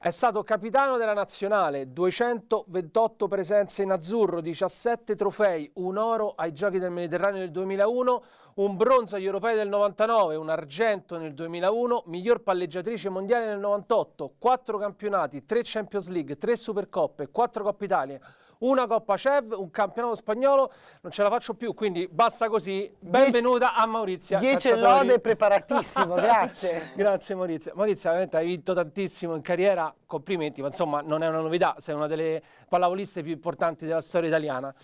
È stato capitano della nazionale, 228 presenze in azzurro, 17 trofei, un oro ai Giochi del Mediterraneo del 2001, un bronzo agli Europei del 99, un argento nel 2001, miglior palleggiatrice mondiale nel 98, 4 campionati, 3 Champions League, 3 Supercoppe, 4 Coppa Italia, una Coppa CEV, un campionato spagnolo, non ce la faccio più, quindi basta così. Benvenuta a Maurizia. Dieci lode preparatissimo, grazie. grazie Maurizia. Maurizia, veramente hai vinto tantissimo in carriera, complimenti, ma insomma non è una novità, sei una delle pallavoliste più importanti della storia italiana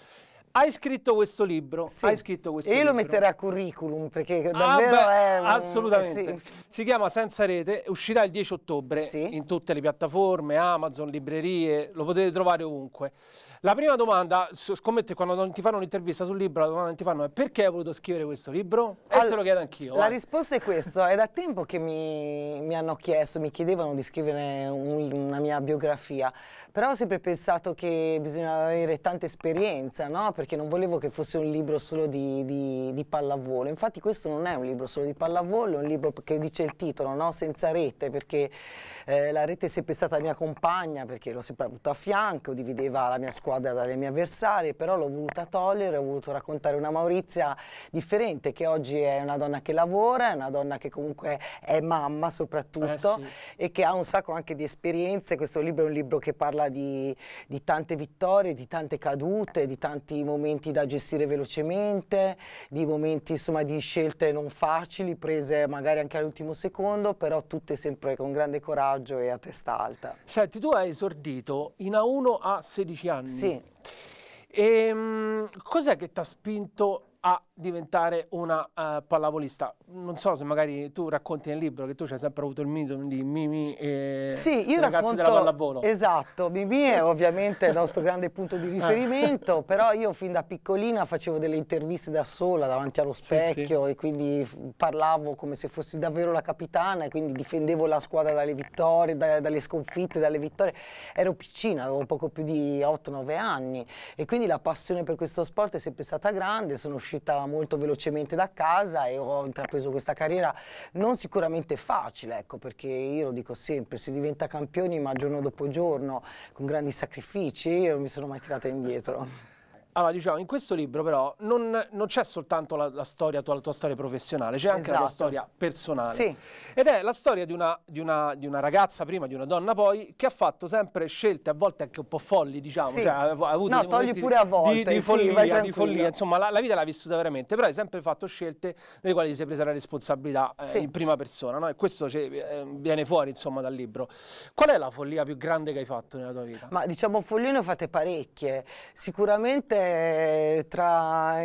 hai scritto questo libro, sì. hai scritto questo e io libro. lo metterò a curriculum perché ah, davvero ah, beh, è... Assolutamente. Eh, sì. Si chiama Senza Rete, uscirà il 10 ottobre sì. in tutte le piattaforme, Amazon, librerie, lo potete trovare ovunque. La prima domanda, scommetto quando ti fanno un'intervista sul libro, la domanda che ti fanno è perché hai voluto scrivere questo libro? E allora, te lo chiedo anch'io. La vai. risposta è questa, è da tempo che mi, mi, hanno chiesto, mi chiedevano di scrivere un, una mia biografia, però ho sempre pensato che bisognava avere tanta esperienza, no? Per perché non volevo che fosse un libro solo di, di, di, pallavolo. Infatti questo non è un libro solo di pallavolo, è un libro che dice il titolo, no? senza rete, perché eh, la rete è sempre stata mia compagna, perché l'ho sempre avuta a fianco, divideva la mia squadra dalle mie avversarie, però l'ho voluta togliere, ho voluto raccontare una Maurizia differente, che oggi è una donna che lavora, è una donna che comunque è mamma soprattutto eh sì. e che ha un sacco anche di esperienze. Questo libro è un libro che parla di, di tante vittorie, di tante cadute, di tanti momenti momenti da gestire velocemente, di momenti insomma, di scelte non facili, prese magari anche all'ultimo secondo, però tutte sempre con grande coraggio e a testa alta. Senti, tu hai esordito in A1 a 16 anni. Sì. Ehm, cos'è che ti ha spinto a diventare una uh, pallavolista. Non so se magari tu racconti nel libro che tu hai sempre avuto il mito di Mimi e sì, io racconto, della pallavolo. Esatto, Mimi è ovviamente il nostro grande punto di ah. riferimento, però io fin da piccolina facevo delle interviste da sola davanti allo specchio sì, sì. e quindi parlavo come se fossi davvero la capitana e quindi difendevo la squadra dalle vittorie, da, dalle sconfitte, dalle vittorie. Ero piccina, avevo poco più di 8-9 anni e quindi la passione per questo sport è sempre stata grande, sono uscita andava molto velocemente da casa e ho intrapreso questa carriera non sicuramente facile, ecco, perché io lo dico sempre, si diventa campioni ma giorno dopo giorno, con grandi sacrifici, io non mi sono mai tirata indietro. Allora, diciamo, in questo libro però non, non c'è soltanto la, la, storia, tua, la, tua, storia professionale, c'è anche esatto. la tua esatto. storia personale. Sì. Ed è la storia di una, di, una, di una, ragazza prima, di una donna poi, che ha fatto sempre scelte, a volte anche un po' folli, diciamo. Sì. Cioè, ha avuto no, togli pure a volte. Di, di, follia, sì, di follia, insomma, la, la vita l'ha vissuta veramente, però hai sempre fatto scelte nelle quali ti sei presa la responsabilità eh, sì. in prima persona, no? E questo eh, viene fuori, insomma, dal libro. Qual è la follia più grande che hai fatto nella tua vita? Ma, diciamo, follie ne ho fatte parecchie. Sicuramente eh, tra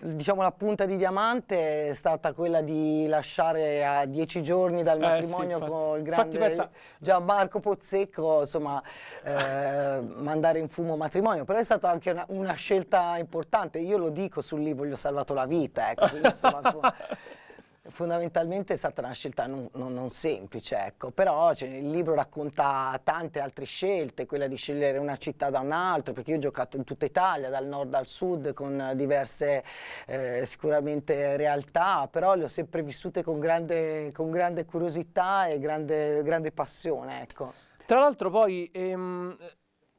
diciamo, la punta di diamante è stata quella di lasciare a dieci giorni dal matrimonio eh, sì, con il grande pensa... Gianmarco Pozzecco, insomma, eh, mandare in fumo matrimonio. Però è stata anche una, una, scelta importante. Io lo dico sul libro, gli ho salvato la vita. Ecco, fondamentalmente è stata una scelta non, non, non semplice, ecco. però cioè, il libro racconta tante altre scelte, quella di scegliere una città da un'altra, perché io ho giocato in tutta Italia, dal nord al sud, con diverse eh, sicuramente realtà, però le ho sempre vissute con grande, con grande curiosità e grande, grande passione. Ecco. Tra l'altro poi ehm,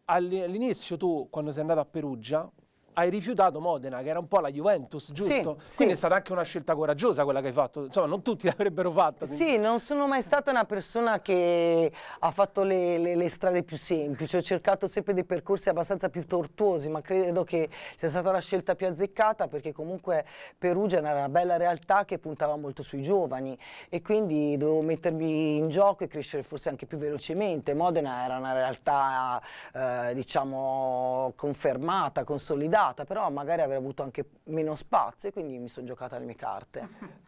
all'inizio tu, quando sei andato a Perugia, hai rifiutato Modena, che era un po' la Juventus, giusto? Sì, Quindi sì. è stata anche una scelta coraggiosa quella che hai fatto. Insomma, non tutti l'avrebbero fatta. Sì, non sono mai stata una persona che ha fatto le, le, le, strade più semplici. Ho cercato sempre dei percorsi abbastanza più tortuosi, ma credo che sia stata la scelta più azzeccata perché comunque Perugia era una bella realtà che puntava molto sui giovani e quindi dovevo mettermi in gioco e crescere forse anche più velocemente. Modena era una realtà, eh, diciamo, confermata, consolidata andata, però magari avrei avuto anche meno spazio e quindi mi sono giocata le mie carte.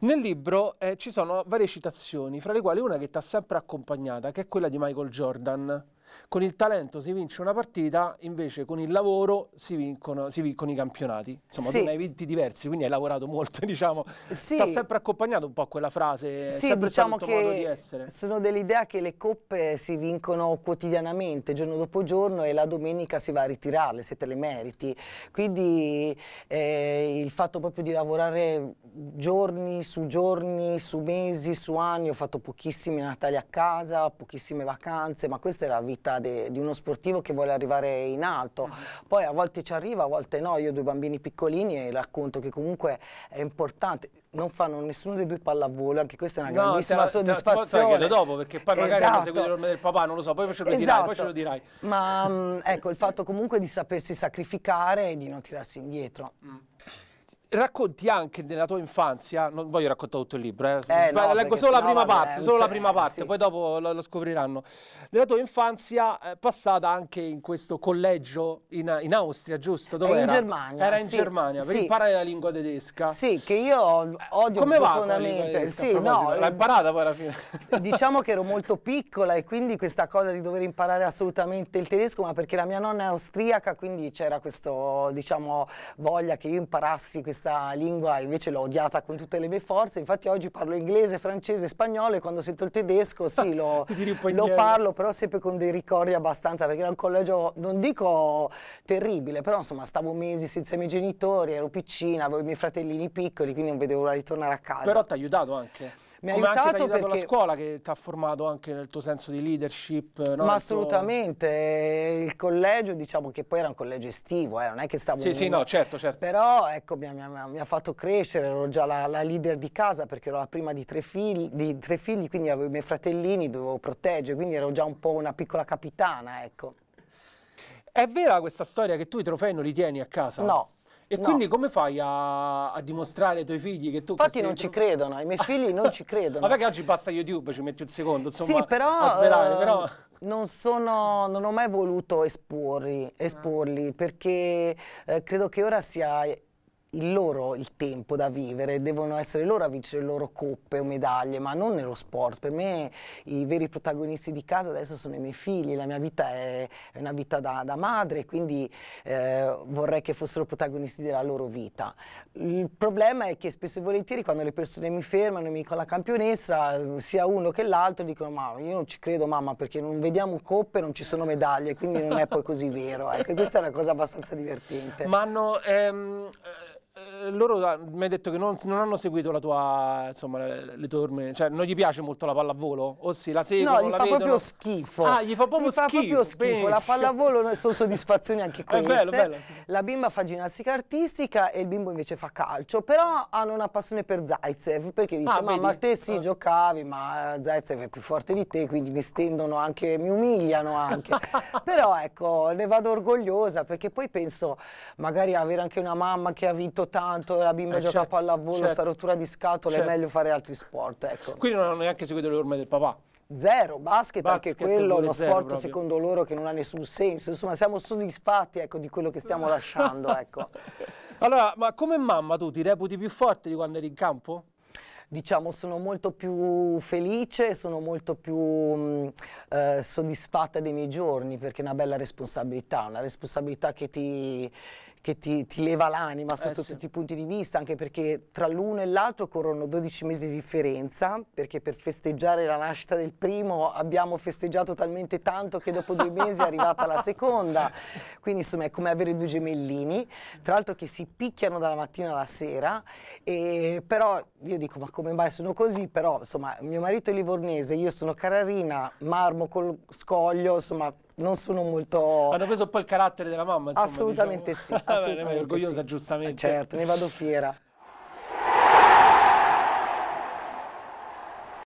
Nel libro eh, ci sono varie citazioni, fra le quali una che ti ha sempre accompagnata, che è quella di Michael Jordan. Con il talento si vince una partita, invece con il lavoro si vincono, si vincono i campionati. Insomma, sì. tu ne hai vinti diversi, quindi hai lavorato molto, diciamo. Sì. Ti ha sempre accompagnato un po' quella frase, sì, diciamo che Sono dell'idea che le coppe si vincono quotidianamente, giorno dopo giorno, e la domenica si va a ritirarle se te le meriti. Quindi eh, il fatto proprio di lavorare giorni su giorni, su mesi, su anni, ho fatto pochissimi Natali a casa, pochissime vacanze, ma questa è la vita difficoltà de, di uno sportivo che vuole arrivare in alto. Mm. Poi a volte ci arriva, a volte no. Io ho due bambini piccolini e racconto che comunque è importante. Non fanno nessuno dei due pallavolo, anche questa è una no, grandissima te la, soddisfazione. Te la, dopo perché poi magari esatto. seguire il nome del papà, non lo so, poi ce lo esatto. dirai, poi ce lo dirai. Ma mm, ecco, il fatto comunque di sapersi sacrificare e di non tirarsi indietro. Mm racconti anche nella tua infanzia, non voglio raccontare tutto il libro, eh. Eh, no, leggo solo, la prima, parte, eh, solo la cioè, prima parte, sì. poi dopo lo, lo, scopriranno. della tua infanzia eh, passata anche in questo collegio in, in Austria, giusto? Dove eh, era? in Germania. Era in sì, Germania, per sì. imparare la lingua tedesca. Sì, che io odio Come profondamente. Va sì, no, L'hai eh, imparata poi alla fine? Diciamo che ero molto piccola e quindi questa cosa di dover imparare assolutamente il tedesco, ma perché la mia nonna è austriaca, quindi c'era questa diciamo, voglia che io imparassi questa questa lingua invece l'ho odiata con tutte le mie forze, infatti oggi parlo inglese, francese, spagnolo e quando sento il tedesco sì lo, lo parlo però sempre con dei ricordi abbastanza perché era un collegio non dico terribile però insomma stavo mesi senza i miei genitori, ero piccina, avevo i miei fratellini piccoli quindi non vedevo l'ora di tornare a casa. Però ti ha aiutato anche? mi ha aiutato, anche aiutato perché... la scuola che ti ha formato anche nel tuo senso di leadership. Eh, no? Ma assolutamente, eh, il collegio diciamo che poi era un collegio estivo, eh, non è che stavo... Sì, in... sì, no, certo, certo. Però ecco, mi, mi, mi ha, fatto crescere, ero già la, la, leader di casa perché ero la prima di tre, figli, di tre figli, quindi avevo i miei fratellini, dovevo proteggere, quindi ero già un po' una piccola capitana, ecco. È vera questa storia che tu i trofei non li tieni a casa? No, e no. quindi come fai a, a, dimostrare ai tuoi figli che tu... Infatti non ci credono, i miei figli non ci credono. Ma perché oggi basta YouTube, ci metti un secondo, insomma, sì, però, sperare, però... Non, sono, non ho mai voluto esporli, esporli perché eh, credo che ora sia il loro il tempo da vivere, devono essere loro a vincere le loro coppe o medaglie, ma non nello sport. Per me i veri protagonisti di casa adesso sono i miei figli, la mia vita è, una vita da, da madre, quindi eh, vorrei che fossero protagonisti della loro vita. Il problema è che spesso e volentieri quando le persone mi fermano e mi dicono la campionessa, sia uno che l'altro dicono ma io non ci credo mamma perché non vediamo coppe, non ci sono medaglie, quindi non è poi così vero. Ecco, questa è una cosa abbastanza divertente. Ma hanno... Ehm eh, loro mi hai detto che non, non hanno seguito tua, insomma, le, le torme, cioè non gli piace molto la pallavolo? O sì, la seguono, No, gli fa vedono. proprio schifo. Ah, gli fa proprio gli schifo. Fa proprio schifo. La pallavolo sono soddisfazioni anche queste. È bello, bello. La bimba fa ginnastica artistica e il bimbo invece fa calcio, però hanno una passione per Zaitsev, perché dice ah, mamma te si sì, ah. giocavi, ma eh, Zaitsev è più forte di te, quindi mi stendono anche, mi umiliano anche. però ecco, ne vado orgogliosa perché poi penso magari avere anche una mamma che ha vinto tanto tanto, la bimba eh, gioca certo, a pallavolo, certo. sta rottura di scatole, certo. è meglio fare altri sport. Ecco. Quindi non hanno neanche seguito le orme del papà. Zero, basket, basket anche quello, uno sport proprio. secondo loro che non ha nessun senso. Insomma, siamo soddisfatti ecco, di quello che stiamo lasciando. Ecco. allora, ma come mamma tu ti reputi più forte di quando eri in campo? diciamo, sono molto più felice, sono molto più mh, mm, eh, soddisfatta dei miei giorni perché è una bella responsabilità, una responsabilità che ti, che ti, ti leva l'anima sotto eh sì. tutti i punti di vista, anche perché tra l'uno e l'altro corrono 12 mesi di differenza, perché per festeggiare la nascita del primo abbiamo festeggiato talmente tanto che dopo due mesi è arrivata la seconda, quindi insomma è come avere due gemellini, tra l'altro che si picchiano dalla mattina alla sera, e, però io dico ma come mai sono così, però insomma mio marito è livornese, io sono cararina, marmo col scoglio, insomma non sono molto... Hanno preso un po' il carattere della mamma, insomma, diciamo. Assolutamente diciamo. sì. Assolutamente Beh, orgogliosa, sì. giustamente. Certo, ne vado fiera.